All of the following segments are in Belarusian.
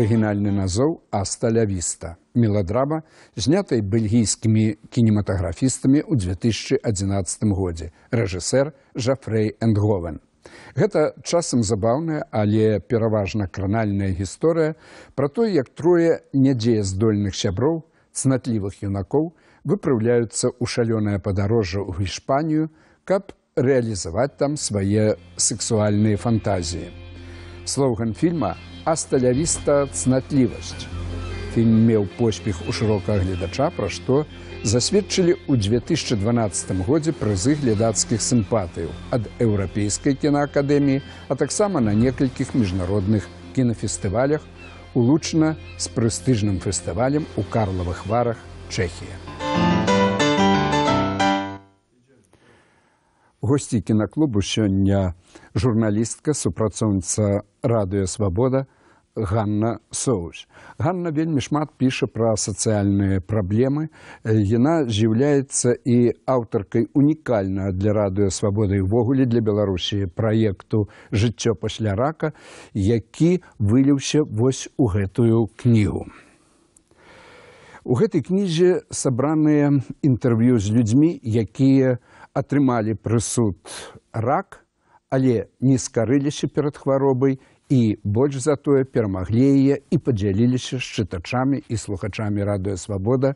арыгінальны назоў асталявіста меладрама знятай бельгійскімі кінематаграфістамі ў 2011 годзе рэжысэр жафрэй эндговен гэта часам забаўная але пераважна кранальная гісторыя пра то як трое нядзеяздольных сяброў цнатлівых юнакоў выпраўляюцца ў шалёнае падарожжа ў гішпанію каб рэалізаваць там свае сексуальныя фантазіі слоган фільма асталяріста цнатлівасць. Фільм меў поспех у шырока гледача, пра што засведчылі ў 2012 годзе прызы глядацкіх сімпатыяў ад еўрапейскай кінаакадэміі, а таксама на некалькіх міжнародных кінафестывалях улучана з прэстыжным фестывалем у карлавых варах Чэхія. Госці кінаклубу сёння журналістка супрацоўніца радыёвабода, Ганна Соус. Ганна вельмі шмат піша пра сацыяльныя праблемы. Яна з'яўляецца і аўтаркай унікальна для радыё свабоды ўвогуле для Беларусіі праекту жыццё пасля рака, які выліўся вось у гэтую кнігу. У гэтай кнізе сабраныя інтэрв'ю з людзьмі, якія атрымалі прысуд рак, але не скарыліся перад хваробай Э, і больш за тое перамаглі яе і падзяліліся з чытачамі і слухачамі радыё свабода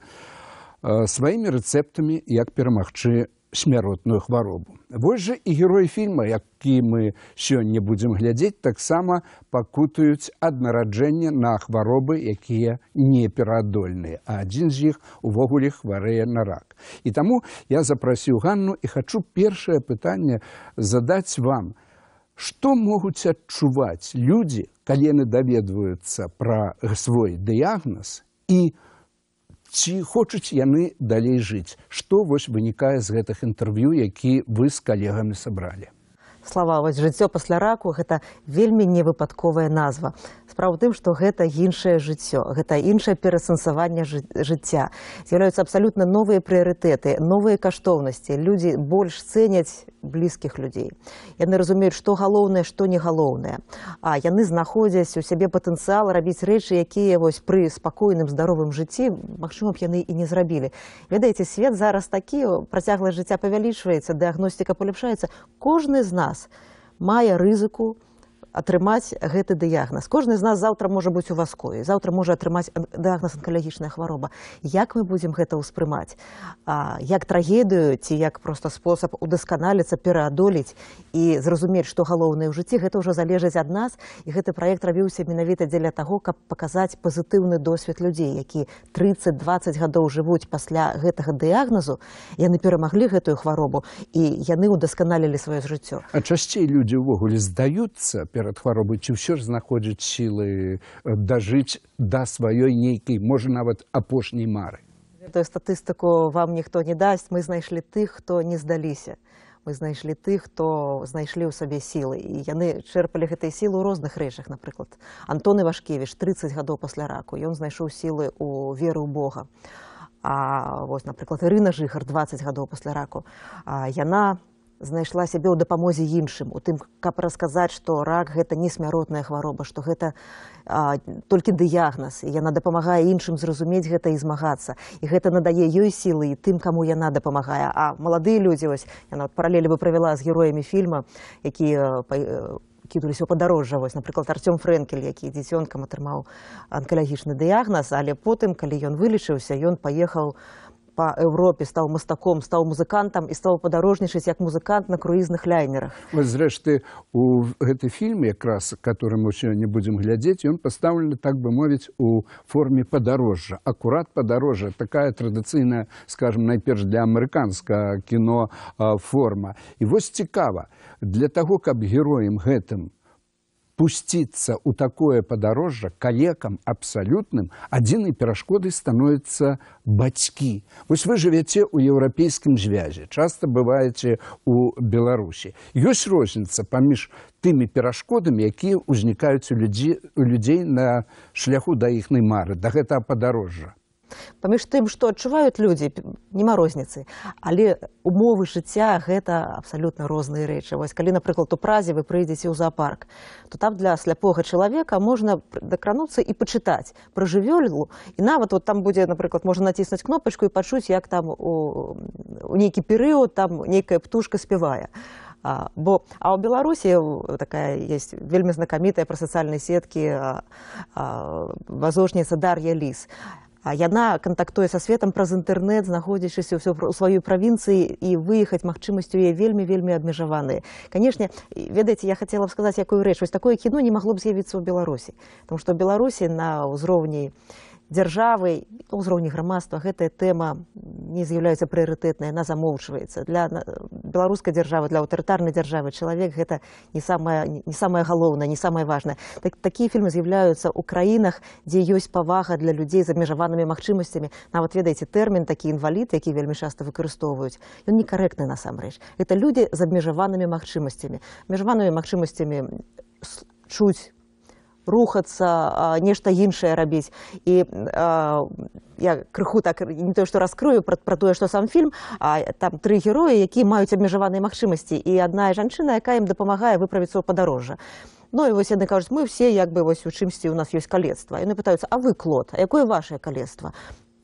сваімі рэцэптамі як перамагчы смяротную хваробу. Вось жа і герой фільма, які мы сёння будзем глядзець, таксама пакутаюць аднараджэнне на хваробы, якія непераадольныя, а адзін з іх увогуле хварэе на рак. І таму я запрасіў Ганну і хачу першае пытанне задаць вам, Што могуць адчуваць людзі, калі яны даведваюцца пра свой дыягназ і ці хочуць яны далей жыць, што вось вынікае з гэтых інтэрв'ю, які вы з калегамі сабралі? слова вось жыццё пасля раку гэта вельмі невыпадковая назва справа тым што гэта іншае жыццё гэта іншае перасэнсаванне жыцця з'яўляюцца абсалютна новыя прыярытэты новыя каштоўнасці людзі больш цэняць блізкіх людзей яны разумеюць што галоўнае што не галоўнае а яны знаходзяць у сябе патэнцыял рабіць рэчы якія вось пры спакойным здаровым жыцці магчыма б яны і не зрабілі ведаеце свет зараз такі працяглае жыцця павялічваецца дыагностика паляпшаецца кожны з нас нас мае рызыку атрымаць гэты дыягназ. Кожы з нас заўтра можа быць у васкоі, заўтра можа атрымаць дыягназ анкалагічная хвароба. Як мы будзем гэта ўспрымаць, як трагедыю ці як проста спосаб удасканаліцца пераадолець і зразумець, што галоўнае ў жыцці гэта ўжо залежыць ад нас і гэты праект рабіўся менавіта дзеля таго, каб паказаць пазітыўны досвед людзей, які 30-20 гадоў жывуць пасля гэтага дыягназу, яны перамаглі гэтую хваробу і яны ўдасканалілі сваё жыццё. А часцей людзі ўвогуле здаюцца, пера памер ад хваробы ці ўсё ж знаходзіць сілы э, дажыць да сваёй нейкай можа нават апошняй мары тую статыстыку вам ніхто не дасць мы знайшлі тых хто не здаліся мы знайшлі тых хто знайшлі ў сабе сілы і яны чэрпалі гэтай сілы ў розных рэчах напрыклад антоны вашкевіч 30 гадоў пасля раку ён знайшоў сілы у веру ў бога а вось напрыклад ірына жыхар 20 гадоў пасля раку а яна у знайшла сябе ў дапамозе іншым у тым каб расказаць што рак гэта не смяротная хвароба што гэта а, толькі дыягназ і яна дапамагае іншым зразумець гэта і змагацца і гэта надае ёй сілы і тым каму яна дапамагае а маладыя людзі вось яна паралелі бы правяла з героямі фільма які кідуліся падарожжа вось напрыклад арцём фрэнкель які дзіцёнкам атрымаў анкалагічны дыягназ але потым калі ён вылічыўся ён паехаў у па Еўропе стаў мастаком стаў музыкантам і стаў падарожнічаць як музыкант на круізных лайнерах зрэшты у гэты фільм якраз который мы сёння будзем глядзець ён пастаўлены так бы мовіць у форме падарожжа акурат падарожжа такая традыцыйная скажем найперш для амерыканска кіно форма і вось цікава для таго каб героем гэтым пуститься у такое подорожжа калекам абсалютным адзінай перашкоды становятся бацькі вось вы жывяце ў еўрапейскім звязе часто бываеце у беларусі ёсць розніница паміж тымі перашкодамі якія ўзнікаюць у людзей на шляху да іхнай мары да гэтага падарожжа паміж тым што адчуваюць людзі няма розніцы але умовы жыцця гэта абсалютна розныя рэчы вось калі напрыклад у празе вы прыйдзеце ў зоапарк то там для сляпога чалавека можна дакрануцца і пачытаць пра жывёлілу і нават вот там будзе напрыклад можна націснуць кнопачку і пачуць як там у нейкі перыяд там нейкая птушка спявае а, бо а ў беларусі такая есть вельмі знакамітая пра сацыяльй сеткі вазожніца дар'я ліс а яна кантактуе са светам праз інтэрнэт знаходзячыся у сваёй правінцыі і выехаць магчымасцю яе вельмі вельмі абмежаваныя канешне ведаеце я хацела б сказаць якую рэч вось такое кіно не магло б з'явіцца ў беларусі там што беларусі на ўзроўні дзяржавы ўзроўні ну, грамадства гэтая тэма у не з'яўляецца прыярытэтнай она замоўчваецца для беларускай дзяржавы для аўтарытарнай дзяржавы чалавек гэта не самая не самая галоўна не самае важнае так такія фільмы з'яўляюцца ў краінах дзе ёсць павага для людзей з абмежаванымі магчымасцямі нават ну, ведаеце тэрмін такі інвалід які вельмі часта выкарыстоўваюць ён некарэктны насамрэч это людзі з абмежаванымі магчымасцямі абмежаванымі магчымасцямі чуць рухацца нешта іншае рабіць і я крыху так не тое што раскрою пра тое што сам фільм а там тры героі якія маюць абмежаваныя магчымасці і адна жанчына якая ім дапамагае выправіцца ў падарожжа Ну, вось яны кажуць мы все як бы вось у чымсьці у нас ёсць калецтва яны пытаюцца а вы клод а якое ваше калецтва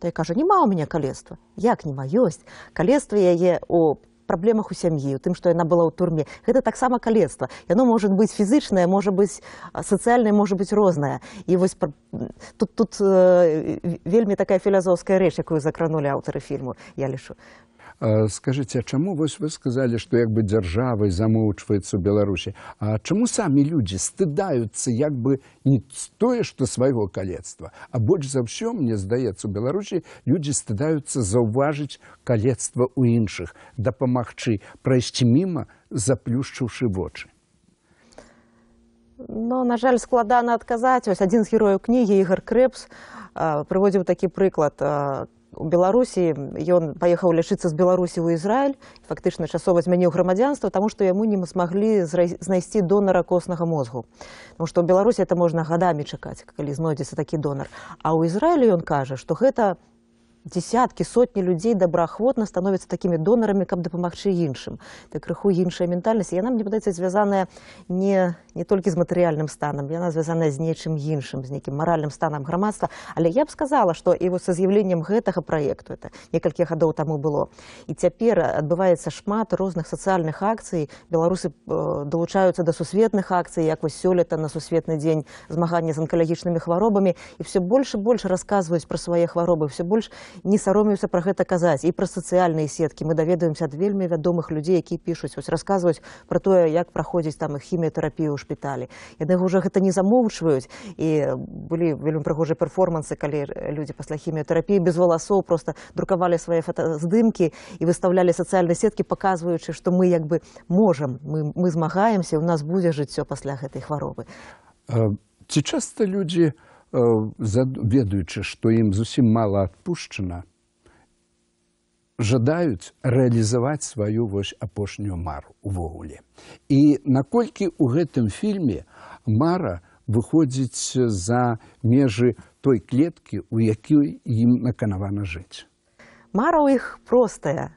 то я кажу няма у меня калецтва як нема ёсць калецтва яе у праблемах у сям'і у тым што яна была ў турме гэта таксама калецтва яно можа быць фізычнае можа быць сацыяльнае можа быць рознае і вось пр... тут тут э, вельмі такая філязоўская рэч якую закранулі аўтары фільму я лішу Э, скажите чаму вось вы сказали что як бы дзяржавай замоўчваецца у беларусі а чаму самі людзі стыдаюцца як бы не тое што свайго калецтва а больш за ўсё мне здаецца у беларусі людзі стыдаюцца заўважыць калецтва ў іншых дапамагчы прайсці міма заплюшчыўшы вочы но ну, на жаль складана адказаць вось адзін з герояў кнігі ігар крэпс прыводзіў такі прыклад там у беларусі ён паехаў лічыцца з беларусі ў ізраиль фактычна часова змяніў грамадзянства таму што яму не змаглі знайсці донара коснага мозгу Таму што ў беларусі это можна гадамі чакаць калі знойдзецца такі донар а ў ізраілі ён кажа што гэта десяткі сотні людзей добраахвотна становяцца такімі донарамі каб дапамагчы іншым ты так крыху іншая ментальнасць яна мне падаецца звязаная не не толькі з матэрыяльным станам яна звязаная з нечым іншым з нейкім маральным станам грамадства але я б сказала што і вот са з'яўленнем гэтага праекту это некалькі гадоў таму было і цяпер адбываецца шмат розных сацыяльных акцый беларусы э, далучаюцца да сусветных акцый як вось сёлета на сусветны дзень змагання з анкалагічнымі хваробамі і все больш і больш расказваюць пра свае хваробы все больш не саромеемся пра гэта казаць і пра сацыяльныя сеткі мы даведаемся ад вельмі вядомых людзей які пішуць вось расказваюць пра тое як праходзіць там хіміятэрапію ў шпіталі яны ўжо гэта не замоўчваюць і былі вельмі прыгожыя перформансы калі людзі пасля хіміятэрапіі без валасоў просто друкавалі свае фотаздымкі і выставлялі сацыяльныя сеткі паказваючы што мы як бы можам мы, мы змагаемся у нас будзе жыццё пасля гэтай хваробы э, ці часта людзі люди Э, ведаючы, што ім зусім мала адпушчана, жадаюць рэалізаваць сваю вось апошнюю мару увогуле. І наколькі ў гэтым фільме мара выходзіць за межы той клеткі, у якую ім наканавана жыць. Мара ў іх простая.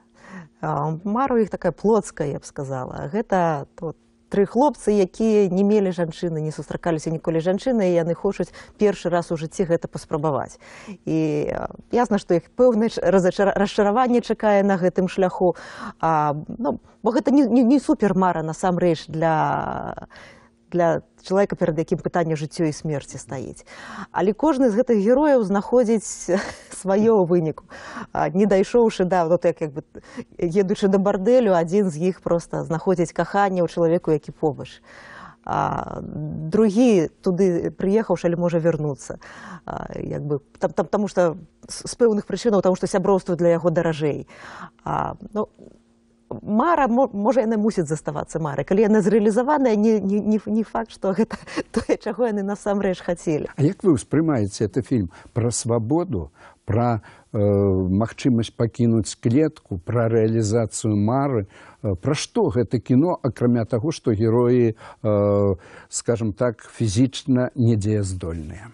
Э, мара у іх такая плоцкая, я б сказала, гэта тут тры хлопцы якія не мелі жанчыны не сустракаліся ніколі жанчыны яны хочуць першы раз у жыцці гэта паспрабаваць і ясна што іх пэўна разачар... расчараванне чакае на гэтым шляху а, ну, бо гэта не, не, не супермара насамрэч для для для чалавека перад якім пытанне жыццё і смерці стаіць але кожны з гэтых герояў знаходзіць сваё выніку не дайшоўшы да вот так як бы едучы да барделю адзін з іх просто знаходзіць каханне ў чалавеку які побач а другі туды прыехаў але можа вярнуцца як бы там там таму што з пэўных прычынаў таму што сяброўства для яго даражэй а, ну, мара можа яна мусіць заставацца мары калі яна зрэалізаваная не, не, не, не факт што гэта тое чаго яны насамрэч хацелі А як вы ўспрымаеце это фільм пра свабоду пра э, магчымасць пакінуць клетку пра рэалізацыю мары э, пра што гэта кіно акрамя таго што героі э, скажем так фізічна недзеяздольныя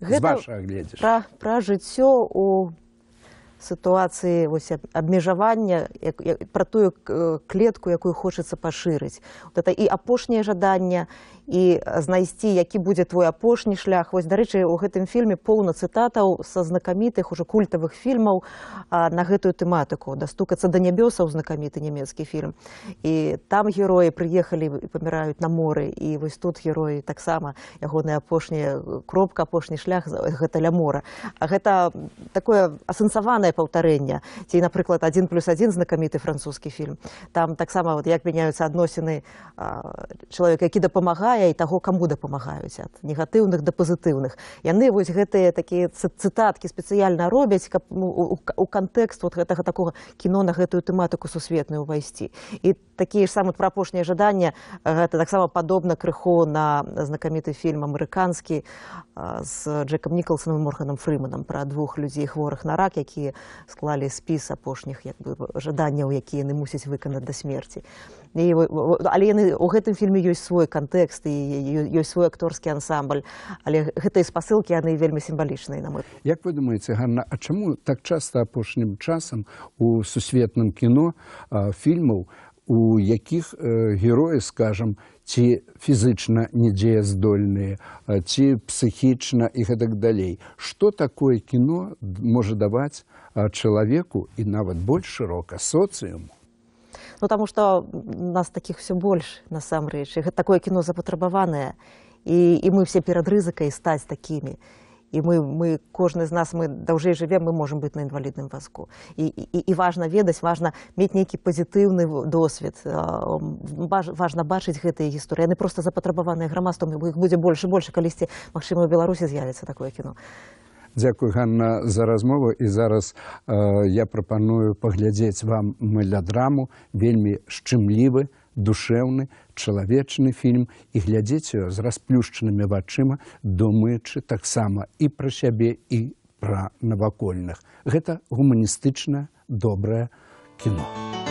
гэта... ваша гледзя пра, пра жыццё у ў сітуацыі абмежавання пра тую клетку якую хочацца пашырыць вот это і апошняе жаданне і знайсці які будзе твой апошні шлях вось дарэчы у гэтым фільме поўна цытатаў са знакамітых ужо культавых фільмаў на гэтую тэматыку дастукацца да нябёсаў знакаміты нямецкі фільм і там героі прыехалі паміраюць на моры і вось тут героі таксама ягоная апошняя кропка апошні шлях гэта ля мора а гэта такое асэнсаванае паўтарэнне ці напрыклад один плюс один знакаміты французскі фільм там таксама вот як мяняюцца адносіны чалавек які дапамагае дапамагае і таго каму дапамагаюць ад негатыўных да пазітыўных яны вось гэтыя такія цытаткі спецыяльна робяць каб ну, у, у, у кантэкст вот гэтага такого кіно на гэтую тэматыку сусветную ўвайсці і там такія ж самыя прапошнія жаданні гэта э, таксама падобна крыху на знакаміты фільм амерыканскі з э, джекам нікалсоном морханам фрыманам пра двух людзей хворых на рак якія склалі спіс апошніх як бы жаданняў якія яны мусяць выканаць да смерці і, але яны у гэтым фільме ёсць свой кантэкст і ёсць свой акторскі ансамбль але гэтыя спасылкі яны вельмі сімвалічныя на мой як вы думаеце ганна а чаму так часта апошнім часам у сусветным кіно фільмаў у у якіх героі скажам ці фізычна недзеяздольныя ці псіхічна і гэтак далей што такое кіно можа даваць чалавеку і нават больш шырока соцыуму Ну, потому что нас таких все больш насамрэч гэта такое кіно запатрабаванае і, і мы все перад рызыкай стаць такімі і мы, мы кожны з нас мы даўжэй жывем мы можемм быць на інвалідным вазку і, і, і важна ведаць важна мець нейкі пазітыўны досвед важна бачыць гэтыя гісторыі яны просто запатрабаваныя грамадством іх будзе больш больш калісьці магчыма у беларусі з'явіцца такое кіно Дякую Ганна за размову і зараз э, я прапаную паглядзець вам мыля драму вельмі шчымлівы душэўны чалавечны фільм і глядзець з расплюшчанымі вачыма думаючы таксама і пра сябе і пра навакольных гэта гуманістычна добрае кіно. Thank you